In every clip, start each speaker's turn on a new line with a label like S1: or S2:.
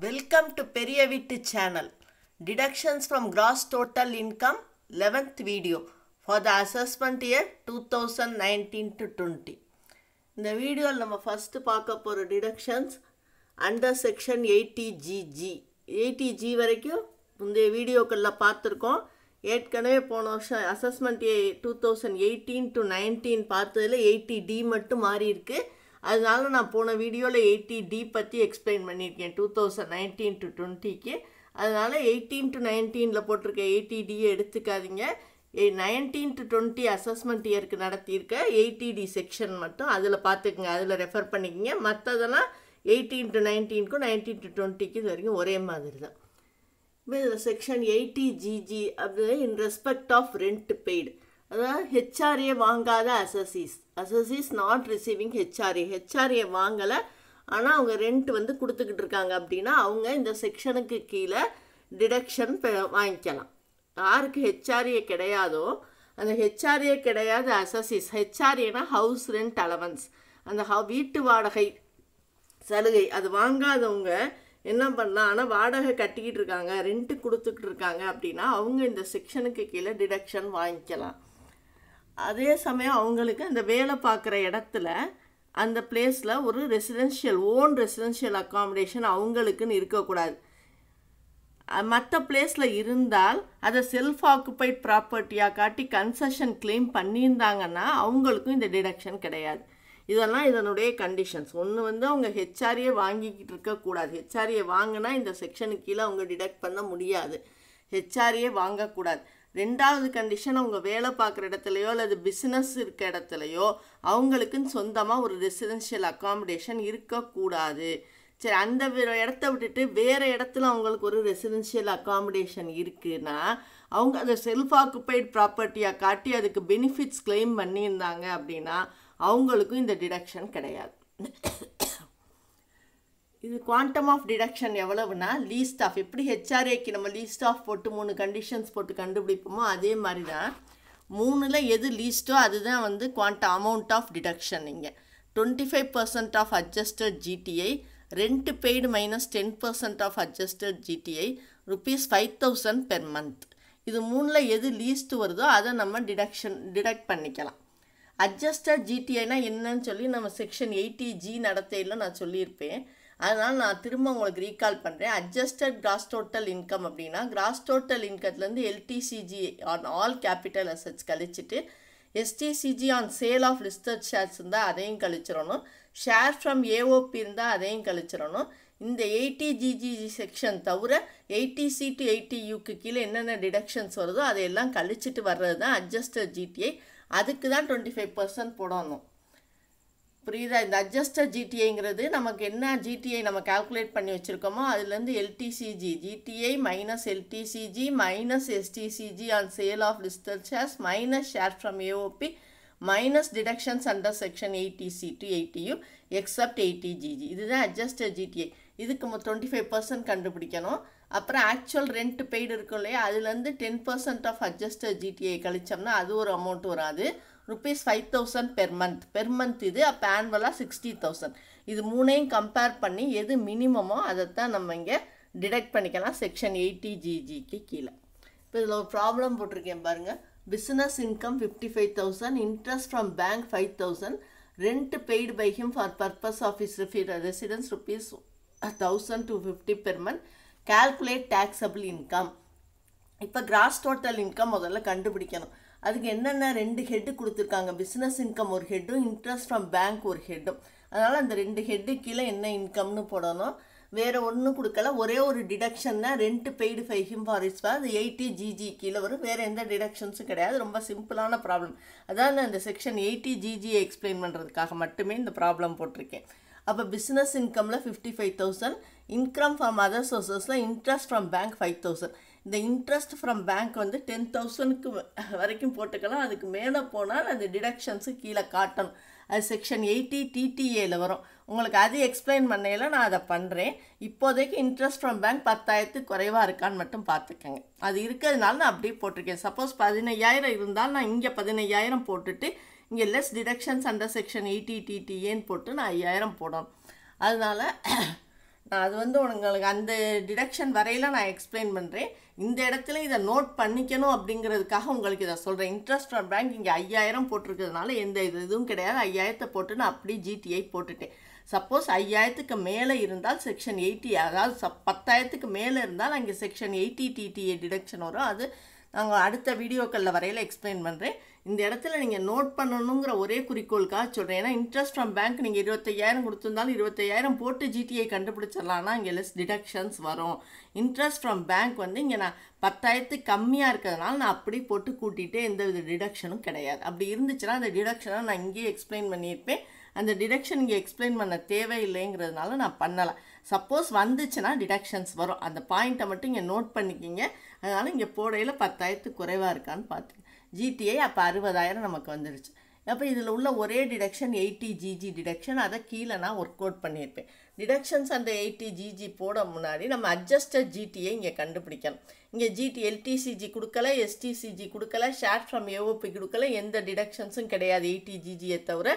S1: welcome to பெரிய வீட்டு channel deductions from gross total income eleventh video for the assessment year two thousand nineteen to twenty இந்த வீடியோவில் நம்ம first பார்க்க போகிற deductions under section eighty GG eighty G வரைக்கும் முந்தைய வீடியோக்களில் பார்த்துருக்கோம் ஏற்கனவே போன வருஷம் அசஸ்மெண்ட் ஏ two thousand eighteen to nineteen பார்த்ததில் எயிட்டி டி மட்டும் மாறி இருக்குது அதனால நான் போன வீடியோவில் எயிட்டி டி பற்றி எக்ஸ்பிளைன் பண்ணியிருக்கேன் டூ தௌசண்ட் நைன்டீன் டு டுவெண்ட்டிக்கு அதனால் எயிட்டீன் டு நைன்டீனில் போட்டிருக்க எயிட்டி டியை எடுத்துக்காதீங்க நைன்டீன் டு டுவெண்ட்டி அசஸ்மெண்ட் இயருக்கு நடத்தியிருக்க எயிட்டி டி செக்ஷன் மட்டும் அதில் பார்த்துக்குங்க அதில் ரெஃபர் பண்ணிக்கங்க மற்றதெல்லாம் எயிட்டீன் டு நைன்டீனுக்கும் நைன்டீன் டு டுவெண்ட்டிக்கு இது வரைக்கும் ஒரே மாதிரி தான் இதில் செக்ஷன் எயிட்டி ஜிஜி அப்படின்னு in respect of rent paid அதாவது ஹெச்ஆர்ஏ வாங்காத assessees assessees not receiving HRA HRA வாங்கலை ஆனால் அவங்க ரெண்ட் வந்து கொடுத்துக்கிட்டு இருக்காங்க அப்படின்னா அவங்க இந்த செக்ஷனுக்கு கீழே டிடக்ஷன் வாங்கிக்கலாம் யாருக்கு ஹெச்ஆர்ஏ கிடையாதோ அந்த ஹெச்ஆர்ஏ கிடையாத அசசிஸ் ஹெச்ஆர்ஏனா ஹவுஸ் ரெண்ட் அலவன்ஸ் அந்த ஹ வீட்டு வாடகை சலுகை அது வாங்காதவங்க என்ன பண்ணலாம் ஆனால் வாடகை கட்டிக்கிட்டு இருக்காங்க ரெண்ட்டு கொடுத்துக்கிட்டு இருக்காங்க அப்படின்னா அவங்க இந்த செக்ஷனுக்கு கீழே டிடக்ஷன் வாங்கிக்கலாம் அதே சமயம் அவங்களுக்கு அந்த வேலை பார்க்குற இடத்துல அந்த பிளேஸில் ஒரு ரெசிடென்ஷியல் ஓன் ரெசிடென்ஷியல் அக்காமடேஷன் அவங்களுக்குன்னு இருக்கக்கூடாது மற்ற பிளேஸில் இருந்தால் அதை செல்ஃப் ஆக்குப்பைட் ப்ராப்பர்ட்டியாக காட்டி கன்செஷன் கிளைம் பண்ணியிருந்தாங்கன்னா அவங்களுக்கும் இந்த டிடக்ஷன் கிடையாது இதெல்லாம் இதனுடைய கண்டிஷன்ஸ் ஒன்று வந்து அவங்க ஹெச்ஆர்ஏ வாங்கிக்கிட்டு இருக்கக்கூடாது ஹெச்ஆர்ஏ வாங்கினா இந்த செக்ஷனுக்கு கீழே அவங்க டிடக்ட் பண்ண முடியாது ஹெச்ஆர்ஏ வாங்கக்கூடாது ரெண்டாவது கண்டிஷன் அவங்க வேலை பார்க்குற இடத்துலையோ அல்லது பிஸ்னஸ் இருக்க இடத்துலையோ அவங்களுக்குன்னு சொந்தமாக ஒரு ரெசிடென்ஷியல் அக்காமடேஷன் இருக்கக்கூடாது சரி அந்த இடத்த விட்டுட்டு வேறு இடத்துல அவங்களுக்கு ஒரு ரெசிடென்ஷியல் அக்காமடேஷன் இருக்குன்னா அவங்க அதை செல்ஃப் ஆக்குப்பைடு ப்ராப்பர்ட்டியாக காட்டி அதுக்கு பெனிஃபிட்ஸ் கிளைம் பண்ணியிருந்தாங்க அப்படின்னா அவங்களுக்கும் இந்த டிடக்ஷன் கிடையாது இது குவாண்டம் ஆஃப் டிடக்ஷன் எவ்வளவுனா லீஸ்ட் ஆஃப் எப்படி ஹெச்ஆர்ஏக்கு நம்ம லீஸ்ட் ஆஃப் போட்டு மூணு கண்டிஷன்ஸ் போட்டு கண்டுபிடிப்போமோ அதே மாதிரி தான் மூணில் எது லீஸ்ட்டோ அதுதான் வந்து குவாண்டம் அமௌண்ட் ஆஃப் டிடக்ஷன் இங்கே twenty five percent of adjusted GTI rent paid minus ten percent of adjusted GTI rupees five thousand per month இது மூணில் எது லீஸ்ட் வருதோ அதை நம்ம டிடக்ஷன் டிடக்ட் பண்ணிக்கலாம் அட்ஜஸ்டட் ஜிடிஐனால் என்னன்னு சொல்லி நம்ம செக்ஷன் எயிட்டி ஜி நடத்தையில் நான் சொல்லியிருப்பேன் அதனால் நான் திரும்ப உங்களுக்கு ரீகால் பண்ணுறேன் அட்ஜஸ்டட் கிராஸ் டோட்டல் இன்கம் அப்படின்னா கிராஸ் டோட்டல் இன்கத்துலேருந்து LTCG on all capital assets கழிச்சிட்டு STCG on sale of listed shares இருந்தால் அதையும் கழிச்சிடணும் ஷேர் ஃப்ரம் ஏஓபி இருந்தால் அதையும் கழிச்சிடணும் இந்த எயிட்டி ஜிஜிஜி செக்ஷன் தவிர எயிட்டி சி டு எயிட்டி யூக்கு கீழே என்னென்ன டிடக்ஷன்ஸ் வருதோ அதையெல்லாம் கழிச்சிட்டு வர்றது தான் அட்ஜஸ்டட் ஜிடிஐ அதுக்கு தான் டுவெண்ட்டி ஃபைவ் பர்சன்ட் போடணும் புரியுதா இந்த அட்ஜஸ்டட் ஜிடிஐங்கிறது நமக்கு என்ன ஜிடிஐ நம்ம கால்குலேட் பண்ணி வச்சுருக்கோமோ அதுலேருந்து LTCG GTI minus LTCG minus STCG on sale of listed shares minus share from AOP minus deductions under section eighty C to eighty U except eighty GG இதுதான் அட்ஜஸ்டட் ஜிடிஏ இதுக்கு டுவெண்ட்டி ஃபைவ் பர்சன்ட் கண்டுபிடிக்கணும் அப்புறம் actual rent paid இருக்கும் இல்லையா அதுலேருந்து ten percent of adjusted GTA கழிச்சோம்னா அது ஒரு அமௌண்ட் வராது rupees five thousand per month per month இது அப்போ ஆன்வலாக சிக்ஸ்டி தௌசண்ட் இது மூணையும் கம்பேர் பண்ணி எது மினிமமோ அதை தான் நம்ம இங்கே டிடெக்ட் பண்ணிக்கலாம் செக்ஷன் எயிட்டி ஜிஜிக்கு கீழே இப்போ இதில் ஒரு ப்ராப்ளம் போட்டிருக்கேன் பாருங்கள் business income fifty five thousand interest from bank five thousand rent paid by him for purpose of is residence rupees thousand two fifty per month calculate taxable income இப்போ gross total income முதல்ல கண்டுபிடிக்கணும் அதுக்கு என்னென்ன ரெண்டு head கொடுத்துருக்காங்க business income ஒரு ஹெட்டும் interest from bank ஒரு ஹெட்டும் அதனால் அந்த ரெண்டு ஹெட்டு கீழே என்ன இன்கம்னு போடணும் வேறு ஒன்றும் கொடுக்கல ஒரே ஒரு டிடக்ஷன்னா rent paid by him for it's for அது எயிட்டி ஜிஜி கீழே வரும் வேறு எந்த டிடக்ஷன்ஸும் கிடையாது ரொம்ப சிம்பிளான ப்ராப்ளம் அதான் அந்த செக்ஷன் எயிட்டி ஜிஜியை எக்ஸ்பிளைன் பண்ணுறதுக்காக மட்டுமே இந்த ப்ராப்ளம் போட்டிருக்கேன் அப்போ பிஸ்னஸ் இன்கமில் fifty five thousand income from other சோர்சஸில் interest from bank five thousand இந்த இன்ட்ரெஸ்ட் ஃப்ரம் பேங்க் வந்து டென் தௌசண்ட்க்கு வரைக்கும் போட்டுக்கலாம் அதுக்கு மேலே போனால் அந்த டிடக்ஷன்ஸு கீழே காட்டணும் அது செக்ஷன் எயிட்டி டிடிஏயில் வரும் உங்களுக்கு அது எக்ஸ்பிளைன் பண்ணையில் நான் அதை பண்ணுறேன் இப்போதைக்கு இன்ட்ரெஸ்ட் ஃப்ரம் பேங்க் பத்தாயிரத்துக்கு குறைவாக இருக்கான்னு மட்டும் பார்த்துக்கோங்க அது இருக்கிறதுனால நான் அப்படியே போட்டிருக்கேன் சப்போஸ் பதினையாயிரம் இருந்தால் நான் இங்கே பதினையாயிரம் போட்டுட்டு இங்கே less deductions under section eighty டிடிஏன்னு போட்டு நான் ஐயாயிரம் போடணும் அதனால் நான் அது வந்து உங்களுக்கு அந்த டிடக்ஷன் வரையில் நான் எக்ஸ்பிளைன் பண்ணுறேன் இந்த இடத்துல இதை நோட் பண்ணிக்கணும் அப்படிங்கிறதுக்காக உங்களுக்கு இதை சொல்கிறேன் இன்ட்ரெஸ்ட் ஆன் பேங்க் இங்கே ஐயாயிரம் போட்டிருக்கிறதுனால எந்த இது இதுவும் கிடையாது ஐயாயிரத்தை போட்டு நான் அப்படியே ஜிடிஐ போட்டுட்டேன் சப்போஸ் ஐயாயிரத்துக்கு மேலே இருந்தால் செக்ஷன் எயிட்டி அதாவது சப் பத்தாயிரத்துக்கு மேலே இருந்தால் அங்கே செக்ஷன் எயிட்டி டிடிஏ டிடக்ஷன் வரும் அது நாங்கள் அடுத்த வீடியோக்களில் வரையில் எக்ஸ்பிளைன் பண்ணுறேன் இந்த இடத்துல நீங்கள் நோட் பண்ணணுங்கிற ஒரே குறிக்கோளுக்காக சொல்கிறேன் ஏன்னா இன்ட்ரெஸ்ட் ஃப்ரம் பேங்க் நீங்கள் இருபத்தையாயிரம் கொடுத்துருந்தாலும் இருபத்தையாயிரம் போட்டு ஜிடிஐ கண்டுபிடிச்சிடலாம்னா இங்கே லெஸ் டிடக்ஷன்ஸ் வரும் இன்ட்ரெஸ்ட் ஃப்ரம் பேங்க் வந்து இங்கே நான் பத்தாயிரத்துக்கு கம்மியாக இருக்கிறதுனால நான் அப்படி போட்டு கூட்டிகிட்டே எந்த வித டிடக்ஷனும் கிடையாது அப்படி இருந்துச்சுன்னா அந்த டிடக்ஷனை நான் இங்கேயே எக்ஸ்பிளைன் பண்ணியிருப்பேன் அந்த டிடக்ஷன் இங்கே எக்ஸ்பிளைன் பண்ண தேவையில்லைங்கிறதுனால நான் பண்ணலை சப்போஸ் வந்துச்சுன்னா டிடக்ஷன்ஸ் வரும் அந்த பாயிண்ட்டை மட்டும் இங்கே நோட் பண்ணிக்கிங்க அதனால் இங்கே போடையில் பத்தாயிரத்து குறைவாக இருக்கான்னு பார்த்துங்க ஜிடிஐ அப்போ அறுபதாயிரம் நமக்கு வந்துடுச்சு அப்போ இதில் உள்ள ஒரே டிடக்ஷன் எயிட்டி ஜிஜி டிடக்ஷன் அதை கீழே நான் ஒர்க் அவுட் பண்ணியிருப்பேன் டிடக்ஷன்ஸ் அந்த எயிட்டி ஜிஜி போட முன்னாடி நம்ம அட்ஜஸ்டட் ஜிடிஐ இங்கே கண்டுபிடிக்கணும் இங்கே ஜிடி எல்டிசிஜி கொடுக்கல எஸ்டிசிஜி கொடுக்கல ஷேர் ஃப்ரம் ஏஓபி கொடுக்கல எந்த டிடக்ஷன்ஸும் கிடையாது எயிட்டி ஜிஜியை தவிர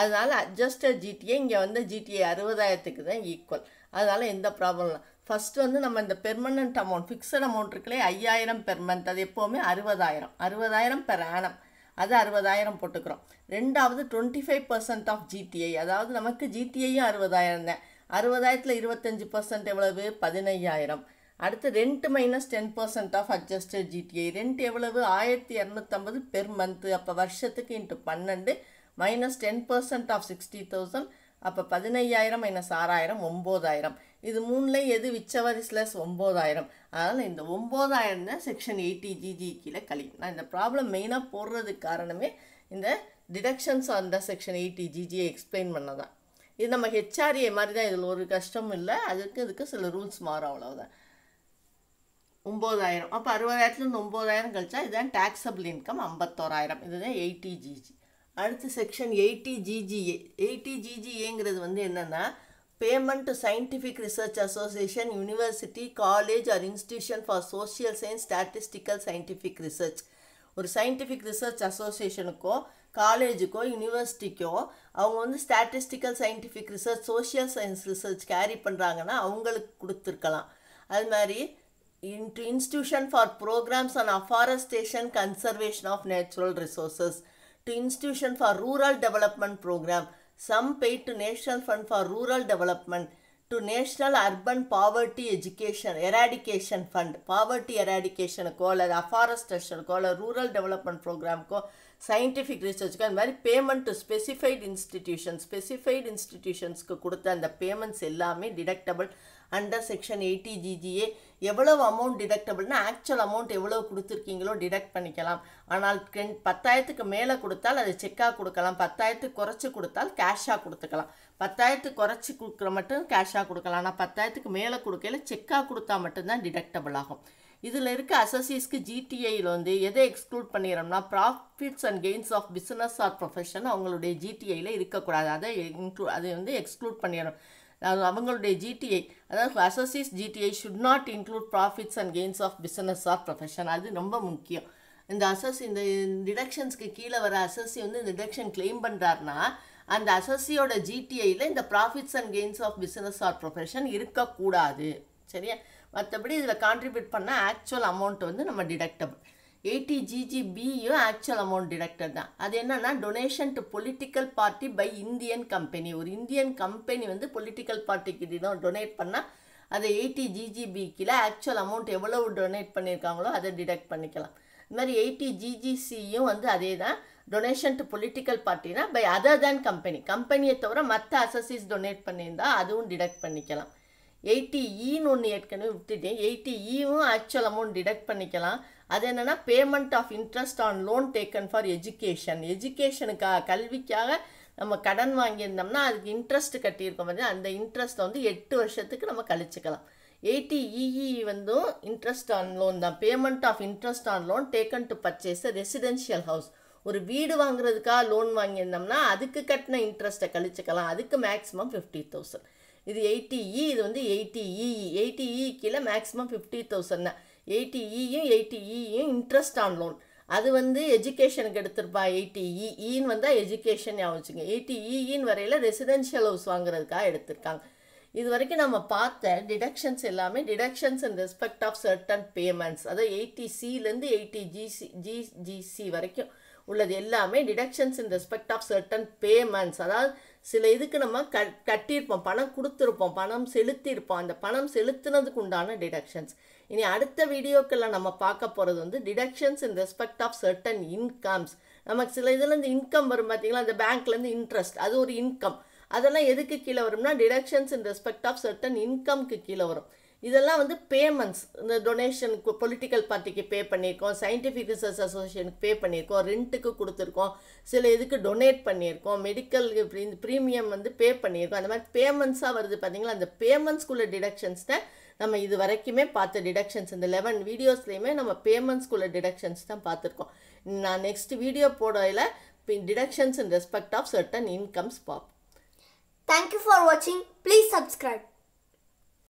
S1: அதனால் அட்ஜஸ்டட் ஜிடிஐ இங்கே வந்து ஜிடிஏ அறுபதாயிரத்துக்கு தான் ஈக்குவல் அதனால் எந்த ப்ராப்ளம் இல்லை ஃபஸ்ட்டு வந்து நம்ம இந்த பெர்மனண்ட் அமௌண்ட் ஃபிக்ஸட் அமௌண்ட் இருக்குல்லே ஐயாயிரம் பெர் மந்த் அது எப்போவுமே அறுபதாயிரம் அறுபதாயிரம் பெர் ஆனம் அது அறுபதாயிரம் போட்டுக்கிறோம் ரெண்டாவது twenty five percent of GTI அதாவது நமக்கு ஜிடிஐயும் அறுபதாயிரம் தான் அறுபதாயிரத்தில் இருபத்தஞ்சி பர்சன்ட் எவ்வளவு பதினையாயிரம் அடுத்து rent minus ten percent of adjusted GTI rent எவ்வளவு ஆயிரத்தி இரநூத்தம்பது பெர் மந்த்து அப்போ வருஷத்துக்கு இன்ட்டு பன்னெண்டு minus ten percent of sixty thousand அப்போ பதினையாயிரம் மைனஸ் ஆறாயிரம் ஒம்போதாயிரம் இது மூணில் எது விச்சவர் ஸ்லஸ் ஒம்போதாயிரம் அதனால் இந்த ஒம்போதாயிரம் தான் செக்ஷன் எயிட்டி ஜிஜி கீழே கழி நான் இந்த ப்ராப்ளம் மெயினாக போடுறதுக்கு காரணமே இந்த டிடக்ஷன்ஸ் அந்த செக்ஷன் எயிட்டி ஜிஜியை எக்ஸ்பிளைன் பண்ண தான் இது நம்ம ஹெச்ஆர்ஏ மாதிரி தான் இதில் ஒரு கஷ்டம் இல்லை அதுக்கு இதுக்கு சில ரூல்ஸ் மாறும் அவ்வளோதான் ஒம்போதாயிரம் அப்போ அறுபதாயிரத்துலேருந்து ஒம்போதாயிரம் கழிச்சா இதுதான் டேக்ஸபிள் இன்கம் ஐம்பத்தோராயிரம் இதுதான் எயிட்டி ஜிஜி அடுத்து செக்ஷன் எயிட்டி ஜிஜிஏ எயிட்டி ஜிஜிஏங்கிறது வந்து என்னென்னா payment to scientific research association university college or institution for social science statistical scientific research ஒரு சயின்டிஃபிக் ரிசர்ச் அசோசியேஷனுக்கோ காலேஜுக்கோ யூனிவர்சிட்டிக்கோ அவங்க வந்து statistical scientific research social science research carry பண்ணுறாங்கன்னா அவங்களுக்கு கொடுத்துருக்கலாம் அது மாதிரி into institution for programmes on afforestation conservation of natural resources to Institution for Rural Development Program, some paid to National Fund for Rural Development, to National Urban Poverty Education Eradication Fund, Poverty Eradicationக்கோ அல்லது அஃபாரஸ்டேஷனுக்கோ அல்லது rural development ப்ரோக்ராம்க்கோ scientific ரிசர்ச்சுக்கோ அந்த மாதிரி payment to specified institution specified இன்ஸ்டிடியூஷன்ஸ்க்கு கொடுத்த அந்த பேமெண்ட்ஸ் எல்லாமே deductible under section eighty GGA எவ்வளவு அமௌண்ட் டிடக்டபிள்னா ஆக்சுவல் அமௌண்ட் எவ்வளோ கொடுத்துருக்கீங்களோ டிடக்ட் பண்ணிக்கலாம் ஆனால் டென் பத்தாயிரத்துக்கு மேலே கொடுத்தால் அது செக்காக கொடுக்கலாம் பத்தாயிரத்துக்கு குறைச்சி கொடுத்தால் கேஷாக கொடுத்துக்கலாம் பத்தாயிரத்துக்கு குறைச்சி கொடுக்குற மட்டும் கேஷாக கொடுக்கலாம் ஆனால் பத்தாயிரத்துக்கு மேலே கொடுக்கையில் செக்காக கொடுத்தா மட்டும்தான் டிடக்டபிள் ஆகும் இதில் இருக்க அசோசியஸ்க்கு ஜிடிஐயில் வந்து எதை எக்ஸ்க்ளூட் பண்ணிடுறோம்னா profits and gains of business or profession அவங்களுடைய ஜிடிஐயில் இருக்கக்கூடாது அதை இன்க்ளூ அதை வந்து எக்ஸ்க்ளூட் பண்ணிடணும் அவங்களுடைய ஜிடிஐ அதாவது assessee's GTI should not include profits and gains of business or profession அது ரொம்ப முக்கியம் இந்த அசோசி இந்த டிடக்ஷன்ஸ்க்கு கீழே வர அசோசி வந்து இந்த டிடக்ஷன் கிளைம் பண்ணுறாருனா அந்த அசோசியோட ஜிடிஐயில் இந்த profits and gains of business or profession இருக்கக்கூடாது சரியா மற்றபடி இதில் கான்ட்ரிபியூட் பண்ணால் ஆக்சுவல் அமௌண்ட் வந்து நம்ம டிடக்டபிள் எயிட்டி ஏடிஜிஜிபியும் ஆக்சுவல் அமௌண்ட் டிடக்டர் தான் அது என்னன்னா donation to political party by Indian company ஒரு இந்தியன் கம்பெனி வந்து பொலிட்டிக்கல் பார்ட்டிக்கு டொனேட் பண்ணால் அதை எயிட்டி ஜிஜிபிக்கில் ஆக்சுவல் அமௌண்ட் எவ்வளவு டொனேட் பண்ணியிருக்காங்களோ அதை டிடக்ட் பண்ணிக்கலாம் இந்த மாதிரி எயிட்டி ஜிஜிசியும் வந்து அதே தான் டொனேஷன் டு பொலிட்டிக்கல் பார்ட்டினா பை அதர் தேன் கம்பெனி கம்பெனியை தவிர மற்ற அசசிஸ் டொனேட் பண்ணியிருந்தால் அதுவும் டிடக்ட் பண்ணிக்கலாம் எயிட்டி இன்னு ஒன்று ஏற்கனவே விட்டுட்டேன் எயிட்டி இவும் ஆக்சுவல் அமௌண்ட் டிடக்ட் பண்ணிக்கலாம் அது என்னென்னா payment of interest on loan taken for education எஜுகேஷனுக்காக கல்விக்காக நம்ம கடன் வாங்கியிருந்தோம்னா அதுக்கு இன்ட்ரெஸ்ட் கட்டியிருக்கோம் பார்த்தீங்கன்னா அந்த இன்ட்ரெஸ்ட்டை வந்து எட்டு வருஷத்துக்கு நம்ம கழிச்சுக்கலாம் எயிட்டி இஇ வந்து இன்ட்ரெஸ்ட் ஆன் லோன் தான் payment of interest on loan taken to purchase residential house ஒரு வீடு வாங்குறதுக்காக லோன் வாங்கியிருந்தோம்னா அதுக்கு கட்டின இன்ட்ரெஸ்ட்டை கழிச்சுக்கலாம் அதுக்கு மேக்ஸிமம் ஃபிஃப்டி தௌசண்ட் இது எயிட்டி இ e, இது வந்து எயிட்டி இஇ எயிட்டி இ கீழே மேக்ஸிமம் ஃபிஃப்டி தௌசண்ட் தான் எயிட்டி இயும் எயிட்டி இயும் இன்ட்ரெஸ்ட் ஆன் லோன் அது வந்து எஜுகேஷனுக்கு எடுத்திருப்பா எயிட்டி இஇன்னு வந்தால் எஜுகேஷன் வச்சுங்க எயிட்டி இஇன்னு வரையில் ரெசிடென்ஷியல் ஹவுஸ் வாங்குறதுக்காக எடுத்திருக்காங்க இது வரைக்கும் நம்ம பார்த்த டிடக்ஷன்ஸ் எல்லாமே deductions in respect of certain payments அதாவது எயிட்டி சிலேருந்து எயிட்டி ஜிசி ஜிஜிசி வரைக்கும் உள்ளது எல்லாமே deductions in respect of certain payments அதாவது சில இதுக்கு நம்ம க கட்டியிருப்போம் பணம் கொடுத்துருப்போம் பணம் செலுத்தியிருப்போம் அந்த பணம் செலுத்தினதுக்கு உண்டான டிடக்ஷன்ஸ் இனி அடுத்த வீடியோக்கெல்லாம் நம்ம பார்க்க போகிறது வந்து deductions in respect of certain incomes நமக்கு சில இதுலேருந்து இன்கம் வரும் பார்த்தீங்களா அந்த பேங்க்லேருந்து இன்ட்ரெஸ்ட் அது ஒரு இன்கம் அதெல்லாம் எதுக்கு கீழே வரும்னா deductions in respect of certain இன்கம்க்கு கீழே வரும் இதெல்லாம் வந்து பேமெண்ட்ஸ் இந்த டொனேஷனுக்கு பொலிட்டிக்கல் பார்ட்டிக்கு பே பண்ணியிருக்கோம் சயின்டிஃபிக் ரிசர்ச் அசோசியேஷனுக்கு பே பண்ணியிருக்கோம் ரெண்ட்டுக்கு கொடுத்துருக்கோம் சில இதுக்கு டொனேட் பண்ணியிருக்கோம் மெடிக்கல் ப்ரீமியம் வந்து பே பண்ணியிருக்கோம் அந்த மாதிரி பேமெண்ட்ஸாக வருது பார்த்தீங்களா அந்த பேமெண்ட்ஸ்குள்ள தான் நம்ம இது வரைக்குமே பார்த்த டிடக்ஷன்ஸ் இந்த லெவன் வீடியோஸ்லேயுமே நம்ம பேமெண்ட்ஸ்குள்ள டிடக்ஷன்ஸ் தான் பார்த்துருக்கோம் நான் நெக்ஸ்ட் வீடியோ போடையில் deductions in respect of certain incomes பாப் தேங்க்யூ ஃபார் வாட்சிங் ப்ளீஸ் சப்ஸ்கிரைப்